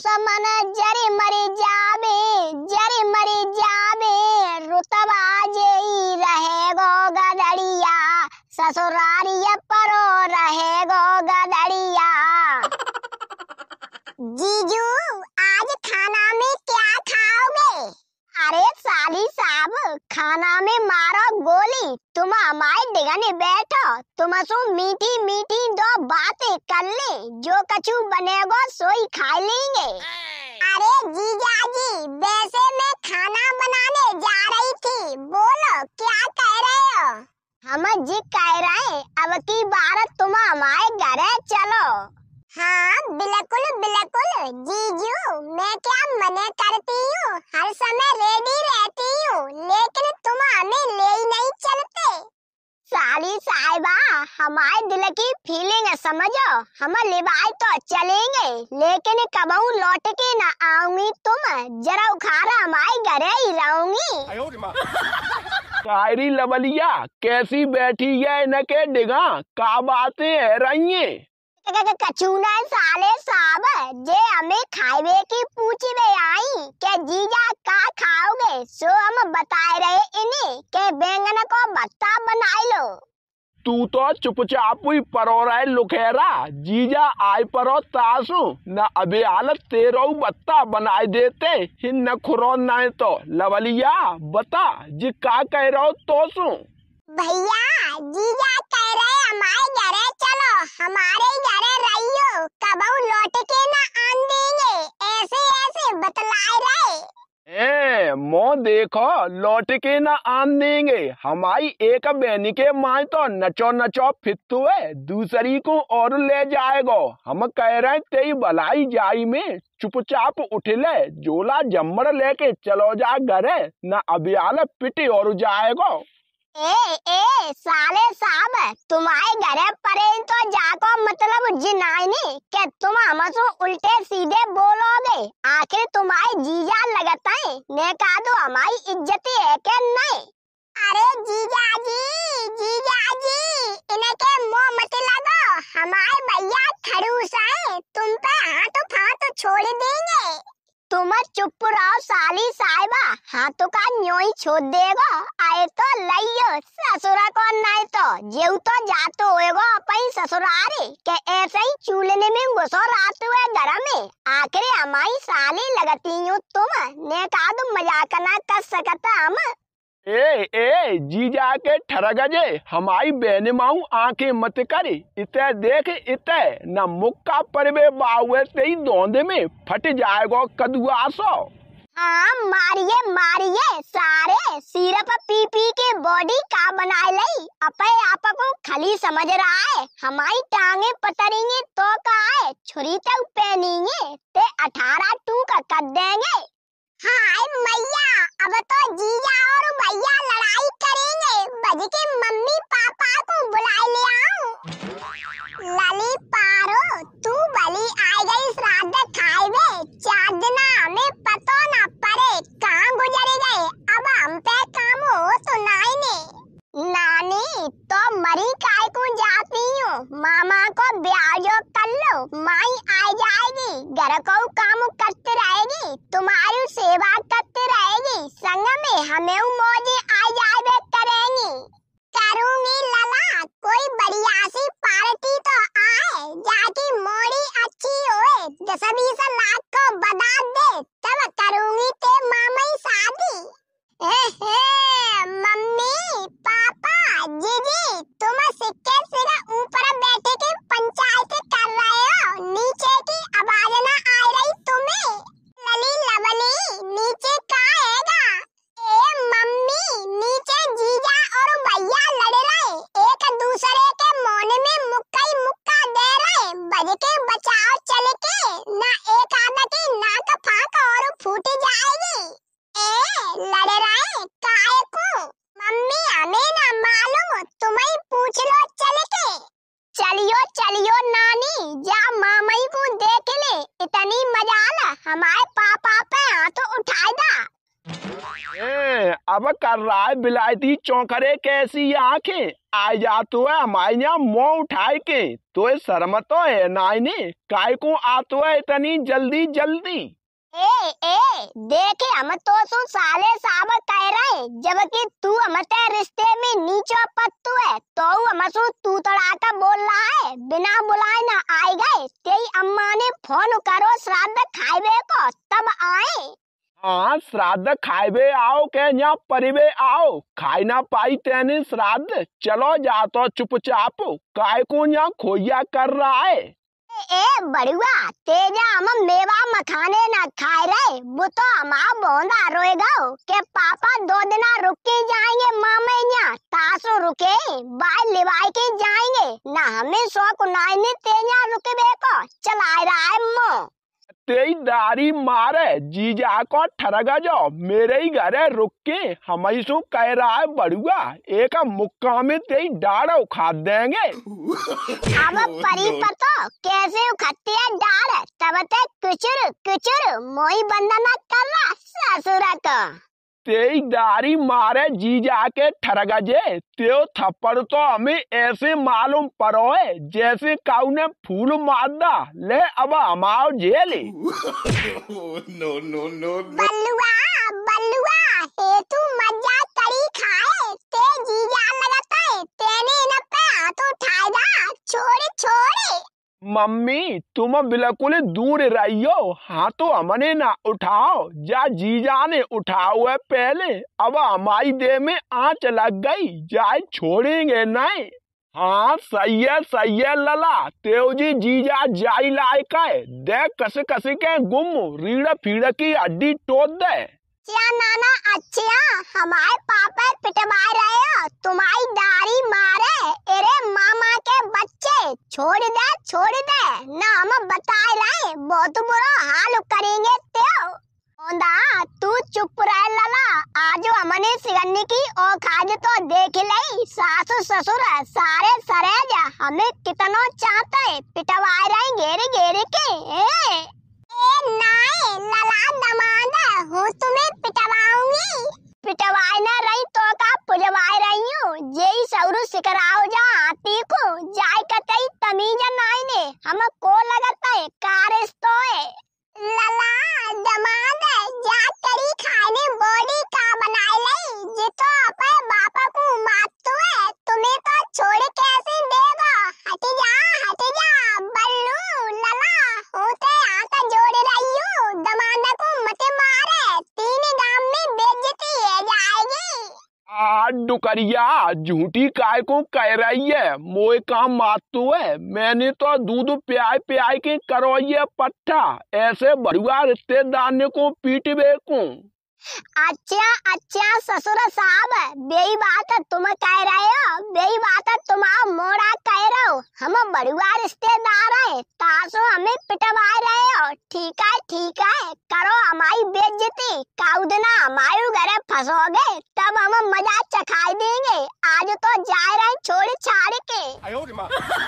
समन जरे मरे जाबे जरे मरे जाबे रुतबा जेई रहे गो गदड़िया ससुरारी परो रहे गो गदड़िया जीजू आज खाना में क्या खाओगे अरे साली साहब खाना में मारो गोली हमारे दिगाने बैठो तुमसो मीठी मीठी दो बातें कर ले जो कछु बनेगा सोई खा लेंगे अरे जीजा जी वैसे मैं खाना बनाने जा रही थी बोलो क्या कह रहे हो हम जी कह रहे हैं अब की बार तुम हमारे घर चलो हाँ बिल्कुल बिल्कुल जीजू मैं क्या मने करती हूँ हर समय रेडी रहती हूँ लेकिन तुम हमें ले सारी साहिबा हमारे दिल की फीलिंग है समझो हम लिबाई तो चलेंगे लेकिन कब लौट के न आऊंगी तुम जरा उखारा हमारे घर ही रहूंगी शायरी लबलिया कैसी बैठी है न के डिगा का बातें है रही कचूना साले साहब जे हमें खाइबे की पूछी में आई के जीजा का सो हम बताए रहे इन्हीं के बैंगन को भत्ता बना लो तू तो चुपचाप ही परो रहे लुखेरा जीजा आय परो तासु न अबे हालत तेरो बत्ता बनाए देते हिन न खुरो न तो लवलिया बता जी का कह रहो तोसु भैया जीजा कह रहे हमारे घर चलो हमारे घर रहियो कबू लौट के ना आन देंगे ऐसे ऐसे बतला रहे ए मो देखो लौट के ना आम देंगे हमारी एक बहनी के माए तो नचो नचो फितु है दूसरी को और ले जाएगो हम कह रहे तेई भलाई जाई में चुपचाप उठ ले झोला जमर लेके चलो जा है ना अभियाल पिटी और जाएगा ए ए साले साहब तुम्हारे घर परे तो जाको मतलब जिनाइनी के तुम हमसो उल्टे सीधे बोलोगे आखिर तुम्हारी जीजा लगता है ने कहा दो हमारी इज्जत है के नहीं अरे जीजा जी जीजा जी इन्हें के मुंह मत लगो हमारे भैया खड़ूस है तुम पे हाथ उठा तो छोड़ देंगे तुम चुप रहो साली साहिबा हाथों का न्यो ही छोड़ देगा ससुरा को नाई तो जेउ तो जातो होएगो अपई ससुरारे के ऐसे ही चूलने में घुसो रात हुए घर में आखिर हमारी साले लगती यूं तुम ने कहा तुम मजाक ना कर सकता हम ए ए जीजा के ठरग जे हमारी बहन माऊ आके मत करे इते देख इते न मुक्का परवे से ही दोंदे में फट जाएगो कदुआ सो आम मारिए मारिए सारे सिरप पी पी के बॉडी का बना लई अपे आप को खाली समझ रहा है हमारी टांगे पतरेंगे तो का है छुरी तक तो पहनेंगे ते अठारह टू का कर देंगे हाय मैया अब तो जीजा और भैया लड़ाई करेंगे बज के मम्मी पापा को बुला ले आऊं मामा को ब्याजो कर लो माई आ जाएगी घर को काम हमारे पापा पे हाथ तो अब कर रहा है बिलायती चौकरे कैसी आंखें आ जा तो है हमारे यहाँ मुँह उठाए के तो शर्म तो है नाई ने काय को आतो है इतनी जल्दी जल्दी ए ए देखे हम तो सुन साले साहब कह रहे जबकि तू हमते रिश्ते में नीचो पत्तू है तो हम सुन तू तड़ा का बोल रहा है बिना बुलाए ना आए गए तेरी अम्मा ने फोन करो श्राद्ध खाए को तब आए हाँ श्राद्ध खाए आओ के यहाँ परिवे आओ खाई ना पाई तेने श्राद्ध चलो जा तो चुपचाप काय को यहाँ खोया कर रहा है ए बड़ुआ तेजा हम मेवा मखाने ना खाए रहे वो तो हमारा बोंदा रोएगा के पापा दो दिना रुक के जाएंगे मामे यहाँ तासो रुके बाय लिवाई के जाएंगे ना हमें शौक नाई तेजा रुके बेको चला रहा है मो तेई दारी मारे जीजा को ठरगा जो मेरे ही घर है रुक के हमारी सु कह रहा है बड़ुआ एक मुक्का में तेई डाड़ उखा देंगे अब परी पतो कैसे उखाती है डाड़ तब तक तो कुचुर कुचुर मोई बंदना कर ससुरा को तेई दारी मारे जीजा के ठरगा जे त्यो थप्पड़ तो हमें ऐसे मालूम है जैसे काऊ ने फूल मादा ले अब हमारो जेली नो नो oh, नो बल्लुआ बल्लुआ हे मम्मी तुम बिल्कुल दूर रहियो हाँ तो हमने ना उठाओ जा जीजा ने उठाओ है पहले अब हमारी देह में आँच लग गई जाए छोड़ेंगे नहीं हाँ सही है सही है लला तेजी जीजा जाई लायक है देख कस कस के गुम रीड़ फीड़ की हड्डी टोद दे नाना अच्छा हमारे पापा पिटवा देख देखिलई सासु ससुर सारे जा हमें कितनो चाहता है पिटवा रहे घेरे घेरे के ए? ए नाए लला दमादा हो तुम्हें पिटवाऊंगी पिटवाई ना रही तो का पुजवाए रही हूँ जेई सौरू सिकराओ जा आती को जाय कतई तमीज नाई ने डुकरिया झूठी काय को कह रही है मोए का मात तो है मैंने तो दूध प्याय प्याय के करो ये पट्टा ऐसे बरुआ रिश्तेदार को पीट बेकू अच्छा अच्छा ससुर साहब बेई बात तुम कह रहे हो बेई बात तुम मोड़ा कह रहे हो हम बड़ुआ रिश्तेदार है तासो हमें पिटवा रहे हो ठीक है ठीक है करो हमारी बेइज्जती काउदना हमारे घर फंसोगे तब हम मजा चखाई देंगे आज तो जा रहे छोड़ छाड़ के